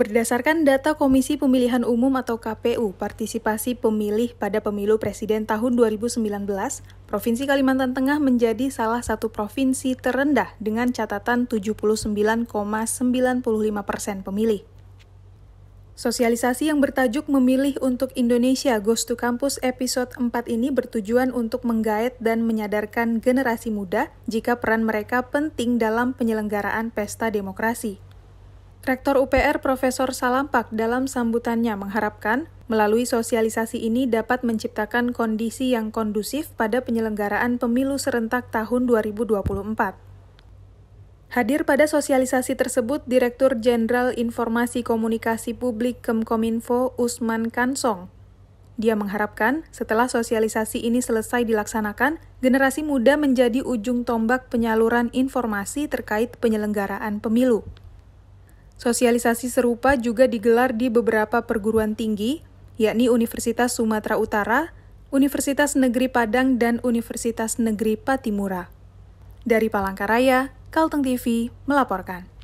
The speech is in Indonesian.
Berdasarkan data Komisi Pemilihan Umum atau KPU Partisipasi Pemilih pada Pemilu Presiden tahun 2019, Provinsi Kalimantan Tengah menjadi salah satu provinsi terendah dengan catatan 79,95 persen pemilih. Sosialisasi yang bertajuk Memilih untuk Indonesia Ghost to Campus episode 4 ini bertujuan untuk menggait dan menyadarkan generasi muda jika peran mereka penting dalam penyelenggaraan pesta demokrasi. Rektor UPR Profesor Salampak dalam sambutannya mengharapkan melalui sosialisasi ini dapat menciptakan kondisi yang kondusif pada penyelenggaraan pemilu serentak tahun 2024. Hadir pada sosialisasi tersebut Direktur Jenderal Informasi Komunikasi Publik Kemkominfo Usman Kansong. Dia mengharapkan setelah sosialisasi ini selesai dilaksanakan, generasi muda menjadi ujung tombak penyaluran informasi terkait penyelenggaraan pemilu. Sosialisasi serupa juga digelar di beberapa perguruan tinggi, yakni Universitas Sumatera Utara, Universitas Negeri Padang, dan Universitas Negeri Patimura. Dari Palangkaraya, Kalteng TV melaporkan.